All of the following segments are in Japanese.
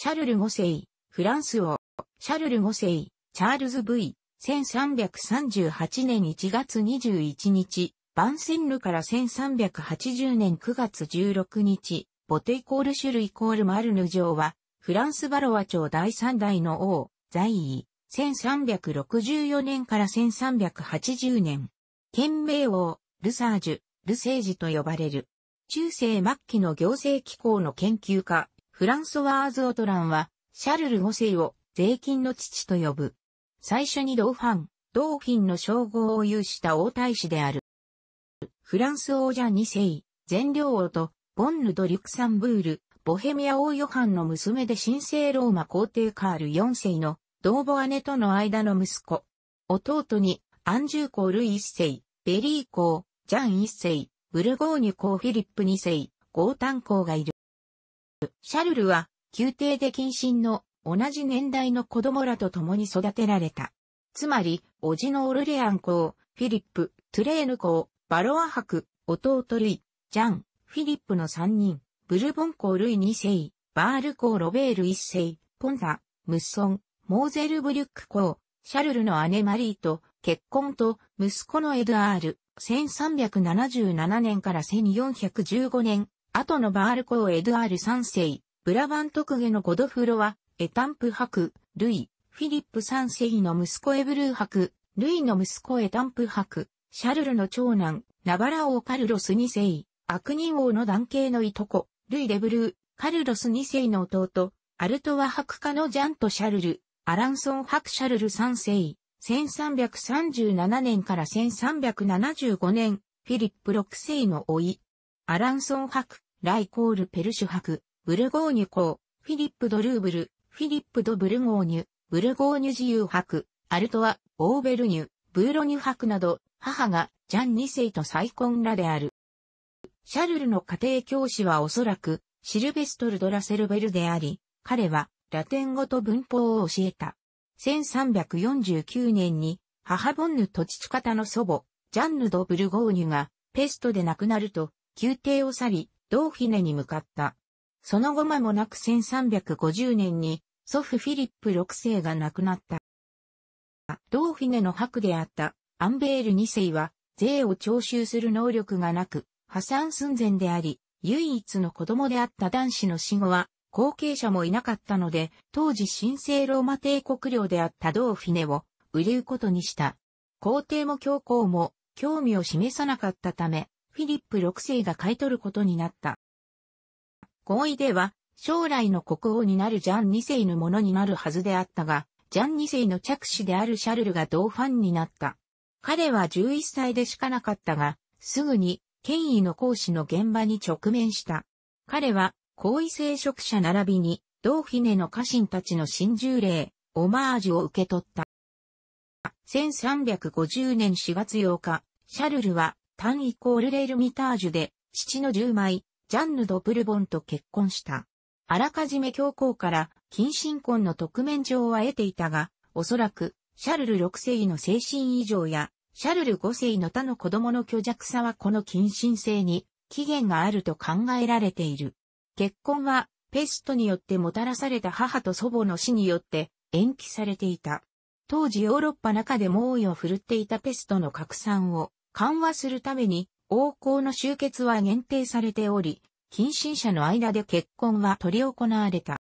シャルル5世、フランス王、シャルル5世、チャールズ V、1338年1月21日、バンセンヌから1380年9月16日、ボテイコールシュルイコールマルヌ城は、フランスバロワ朝第3代の王、在位、1364年から1380年。県名王、ルサージュ、ルセージと呼ばれる。中世末期の行政機構の研究家、フランソワーズ・オトランは、シャルル・5世を税金の父と呼ぶ。最初にドーファン、ドーフィンの称号を有した王太子である。フランス王者2世、全領王と、ボンヌド・リュクサンブール、ボヘミア王ヨハンの娘で神聖ローマ皇帝カール4世の同母姉との間の息子。弟に、アンジューールイ1世、ベリー公、ジャン1世、ブルゴーニュ公フィリップ2世、ゴータン公がいる。シャルルは、宮廷で近親の同じ年代の子供らと共に育てられた。つまり、叔父のオルレアン公、フィリップ、トゥレーヌ公、バロア博、弟ルイ、ジャン、フィリップの三人、ブルボン公ルイ二世、バール公ロベール一世、ポンタ、ムッソン、モーゼルブリュック公、シャルルの姉マリーと結婚と息子のエドアール、1377年から1415年後のバールコーエドゥアール三世、ブラバントクゲのゴドフロは、エタンプ博、ルイ、フィリップ三世の息子エブルー博、ルイの息子エタンプ博、シャルルの長男、ナバラ王カルロス二世、悪人王の男系のいとこ、ルイ・デブルー、カルロス二世の弟、アルトワ博家のジャント・シャルル、アランソン博シャルル三世、1337年から1375年、フィリップ六世の老い、アランソン博、ライコールペルシュ博、ブルゴーニュ公、フィリップ・ド・ルーブル、フィリップ・ド・ブルゴーニュ、ブルゴーニュ自由博、アルトワ、オーベルニュ、ブーロニュ博など、母がジャン2世と再婚らである。シャルルの家庭教師はおそらく、シルベストル・ド・ラセルベルであり、彼は、ラテン語と文法を教えた。1349年に、母ボンヌと父方の祖母、ジャンヌ・ド・ブルゴーニュが、ペストで亡くなると、宮廷を去り、ドーフィネに向かった。その後間もなく1350年に祖父フィリップ6世が亡くなった。ドーフィネの伯であったアンベール2世は税を徴収する能力がなく破産寸前であり、唯一の子供であった男子の死後は後継者もいなかったので、当時神聖ローマ帝国領であったドーフィネを売りることにした。皇帝も教皇も興味を示さなかったため、フィリップ6世が買い取ることになった。合意では、将来の国王になるジャン2世のものになるはずであったが、ジャン2世の着手であるシャルルが同ファンになった。彼は11歳でしかなかったが、すぐに権威の行使の現場に直面した。彼は、皇位聖職者並びに、ドーフィネの家臣たちの新獣令、オマージュを受け取った。1350年4月8日、シャルルは単イコールレールミタージュで、父の10枚、ジャンヌ・ド・ブルボンと結婚した。あらかじめ教皇から近親婚の特面状は得ていたが、おそらく、シャルル6世の精神異常や、シャルル5世の他の子供の虚弱さはこの近親性に起源があると考えられている。結婚は、ペストによってもたらされた母と祖母の死によって延期されていた。当時ヨーロッパ中で猛威を振るっていたペストの拡散を緩和するために、王侯の集結は限定されており、近親者の間で結婚は取り行われた。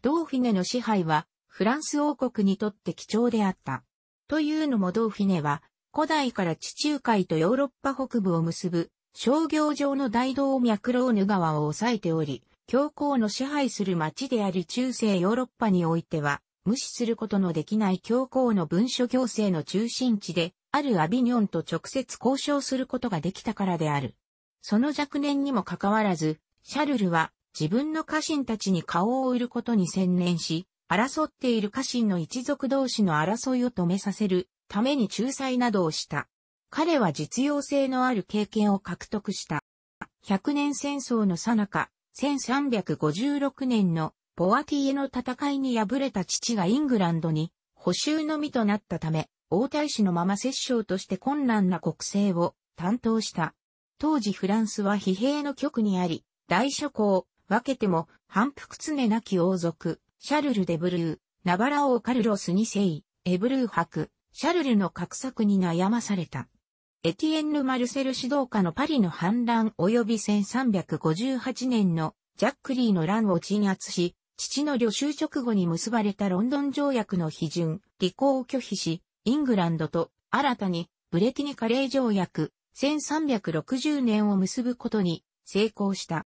ドーフィネの支配は、フランス王国にとって貴重であった。というのもドーフィネは、古代から地中海とヨーロッパ北部を結ぶ、商業上の大動脈ローヌ川を抑えており、教皇の支配する町である中世ヨーロッパにおいては、無視することのできない教皇の文書行政の中心地で、あるアビニョンと直接交渉することができたからである。その若年にもかかわらず、シャルルは自分の家臣たちに顔を売ることに専念し、争っている家臣の一族同士の争いを止めさせるために仲裁などをした。彼は実用性のある経験を獲得した。100年戦争の最中、1356年のボアティエの戦いに敗れた父がイングランドに補修の身となったため、王太子のまま摂政として困難な国政を担当した。当時フランスは疲弊の極にあり、大諸侯、分けても反復常なき王族、シャルル・デブルー、ナバラ王カルロス二世、エブルー伯、シャルルの格策に悩まされた。エティエンヌ・マルセル指導下のパリの反乱及び1358年のジャックリーの乱を鎮圧し、父の旅襲直後に結ばれたロンドン条約の批准、履行を拒否し、イングランドと新たにブレティニカレー条約1360年を結ぶことに成功した。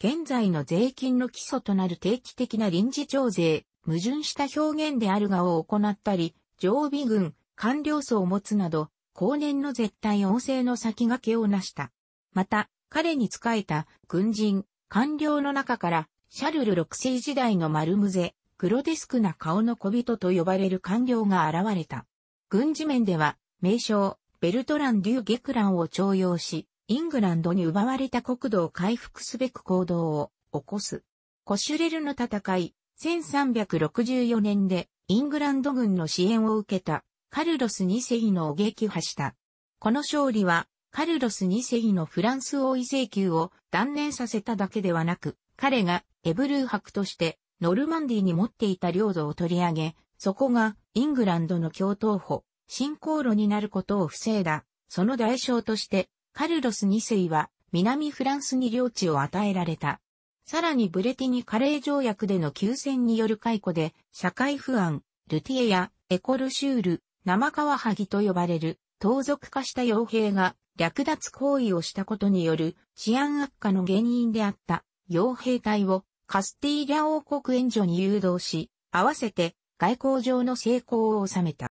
現在の税金の基礎となる定期的な臨時徴税、矛盾した表現であるがを行ったり、常備軍、官僚層を持つなど、後年の絶対王政の先駆けを成した。また、彼に仕えた軍人、官僚の中から、シャルル6世時代のマルムゼ、グロデスクな顔の小人と呼ばれる官僚が現れた。軍事面では、名称、ベルトラン・デュー・ゲクランを徴用し、イングランドに奪われた国土を回復すべく行動を起こす。コシュレルの戦い、1364年でイングランド軍の支援を受けたカルロス2世のを撃破した。この勝利はカルロス2世のフランス王位請求を断念させただけではなく、彼がエブルー伯としてノルマンディに持っていた領土を取り上げ、そこがイングランドの共闘歩、進行路になることを防いだ。その代償として、カルロス2世は南フランスに領地を与えられた。さらにブレティニカレー条約での休戦による解雇で、社会不安、ルティエやエコルシュール、生川萩と呼ばれる、盗賊化した傭兵が略奪行為をしたことによる治安悪化の原因であった傭兵隊をカスティーリャ王国援助に誘導し、合わせて外交上の成功を収めた。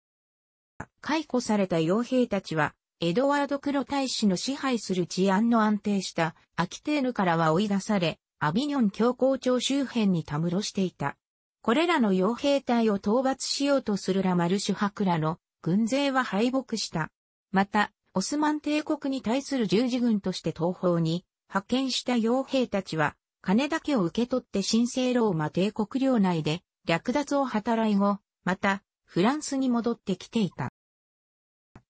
解雇された傭兵たちは、エドワード・クロ大使の支配する治安の安定したアキテーヌからは追い出され、アビニョン教皇庁周辺にたむろしていた。これらの傭兵隊を討伐しようとするラマルシュクラの軍勢は敗北した。また、オスマン帝国に対する十字軍として東方に派遣した傭兵たちは、金だけを受け取って神聖ローマ帝国領内で略奪を働い後、また、フランスに戻ってきていた。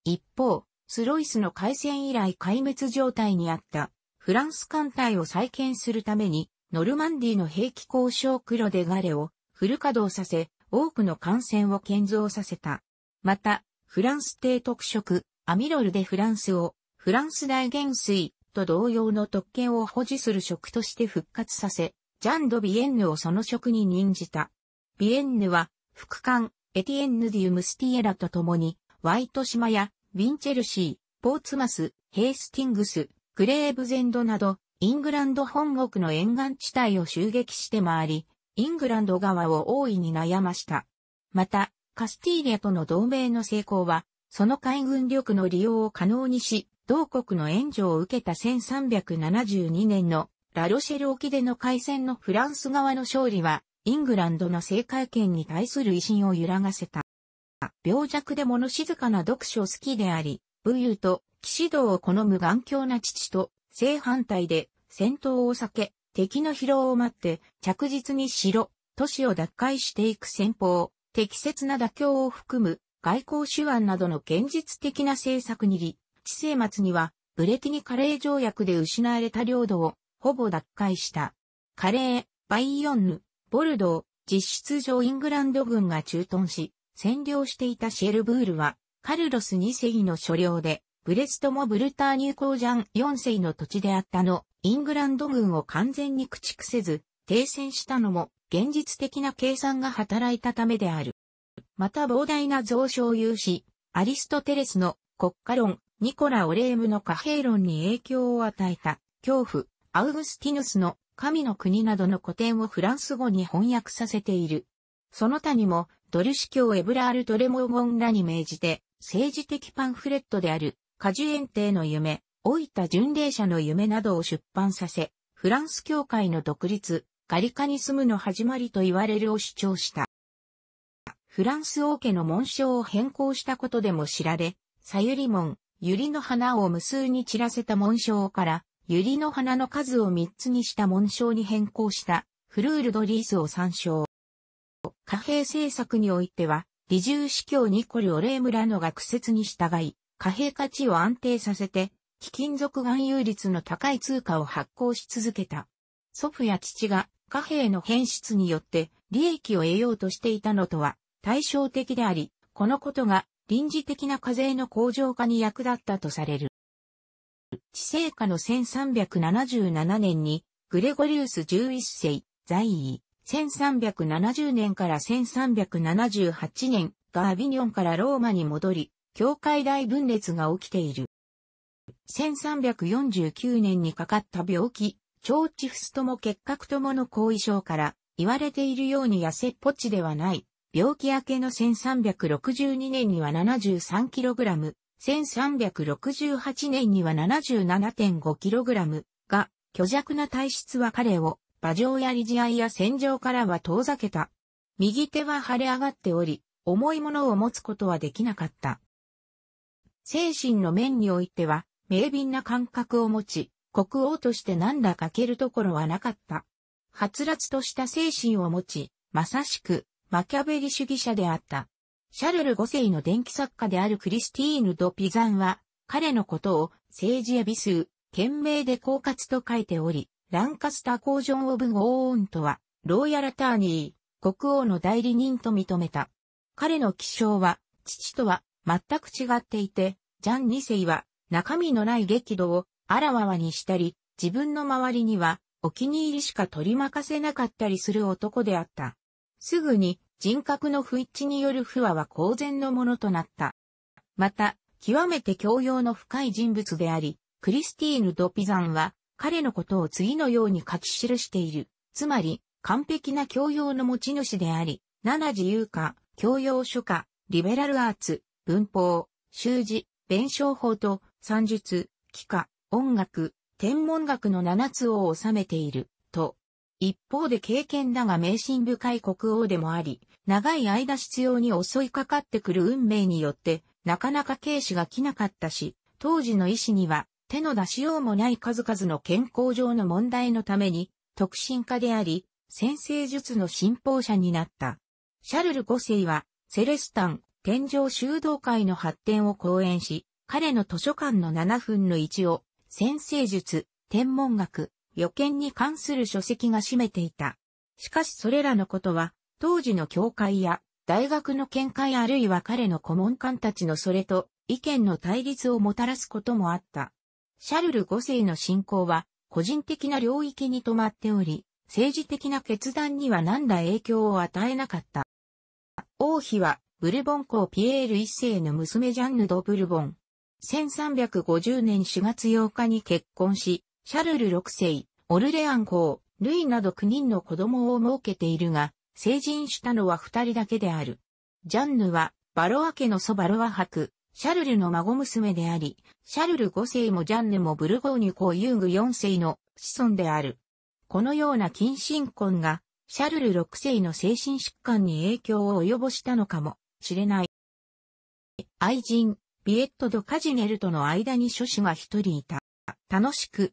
一方、スロイスの開戦以来壊滅状態にあったフランス艦隊を再建するために、ノルマンディの兵器交渉黒でガレをフル稼働させ、多くの艦船を建造させた。また、フランス帝特色、アミロルでフランスを、フランス大元帥と同様の特権を保持する職として復活させ、ジャン・ド・ビエンヌをその職に任じた。ビエンヌは、副官、エティエンヌ・ディウム・スティエラと共に、ワイト島や、ウィンチェルシー、ポーツマス、ヘイスティングス、グレーブゼンドなど、イングランド本国の沿岸地帯を襲撃して回り、イングランド側を大いに悩ました。また、カスティーリアとの同盟の成功は、その海軍力の利用を可能にし、同国の援助を受けた1372年のラロシェル沖での海戦のフランス側の勝利は、イングランドの政界権に対する威信を揺らがせた。病弱で物静かな読書好きであり、武勇と騎士道を好む頑強な父と、正反対で戦闘を避け、敵の疲労を待って着実に城、都市を奪回していく戦法、適切な妥協を含む外交手腕などの現実的な政策にり、治世末にはブレティニカレー条約で失われた領土をほぼ奪回した。カレー、バイヨンヌ、ボルドー、実質上イングランド軍が駐屯し、占領していたシェルブールは、カルロス2世の所領で、ブレストもブルターニュージャン4世の土地であったの、イングランド軍を完全に駆逐せず、停戦したのも、現実的な計算が働いたためである。また膨大な蔵書を有し、アリストテレスの国家論、ニコラ・オレームの貨幣論に影響を与えた、恐怖、アウグスティヌスの神の国などの古典をフランス語に翻訳させている。その他にも、ドルシ教エブラール・トレモーゴンらに命じて、政治的パンフレットである、果樹園庭の夢、老いた巡礼者の夢などを出版させ、フランス教会の独立、ガリカに住むの始まりと言われるを主張した。フランス王家の紋章を変更したことでも知られ、ユリモ門、百合の花を無数に散らせた紋章から、百合の花の数を3つにした紋章に変更したフルールドリースを参照。貨幣政策においては、理重司教ニコル・オレームラノが苦節に従い、貨幣価値を安定させて、貴金属含有率の高い通貨を発行し続けた。祖父や父が貨幣の変質によって利益を得ようとしていたのとは対照的であり、このことが臨時的な課税の向上化に役立ったとされる。治世下の1377年に、グレゴリウス11世、在位、1370年から1378年がアビニョンからローマに戻り、教会大分裂が起きている。1349年にかかった病気、腸チフスとも結核ともの後遺症から、言われているように痩せっぽちではない、病気明けの1362年には 73kg、1368年には 77.5kg が、虚弱な体質は彼を、馬上や理事合や戦場からは遠ざけた。右手は腫れ上がっており、重いものを持つことはできなかった。精神の面においては、明敏な感覚を持ち、国王として何ら欠けるところはなかった。はつらつとした精神を持ち、まさしく、マキャベリ主義者であった。シャルル5世の伝記作家であるクリスティーヌ・ド・ピザンは、彼のことを政治や美数、懸命で狡猾と書いており、ランカスタージョン・オブ・ゴーンとは、ローヤラターニー、国王の代理人と認めた。彼の気象は、父とは全く違っていて、ジャン2世は中身のない激怒をあらわわにしたり、自分の周りにはお気に入りしか取り任せなかったりする男であった。すぐに人格の不一致による不和は公然のものとなった。また、極めて教養の深い人物であり、クリスティーヌ・ドピザンは、彼のことを次のように書き記している。つまり、完璧な教養の持ち主であり、七自由化、教養書家、リベラルアーツ、文法、習字、弁証法と、算術、機何、音楽、天文学の七つを収めている。一方で経験だが迷信深い国王でもあり、長い間必要に襲いかかってくる運命によって、なかなか軽視が来なかったし、当時の医師には手の出しようもない数々の健康上の問題のために、特進化であり、先生術の信奉者になった。シャルル5世は、セレスタン、天上修道会の発展を講演し、彼の図書館の7分の1を、先生術、天文学、予見に関する書籍が占めていた。しかしそれらのことは、当時の教会や大学の見解あるいは彼の顧問官たちのそれと意見の対立をもたらすこともあった。シャルル5世の信仰は、個人的な領域に止まっており、政治的な決断には何ら影響を与えなかった。王妃は、ブルボン公ピエール一世の娘ジャンヌ・ド・ブルボン。1350年4月8日に結婚し、シャルル6世、オルレアン公、ルイなど9人の子供を設けているが、成人したのは2人だけである。ジャンヌは、バロア家の祖バロア博、シャルルの孫娘であり、シャルル5世もジャンヌもブルゴーニュ公ユーグ4世の子孫である。このような近親婚が、シャルル6世の精神疾患に影響を及ぼしたのかもしれない。愛人、ビエット・ド・カジネルとの間に諸子が一人いた。楽しく、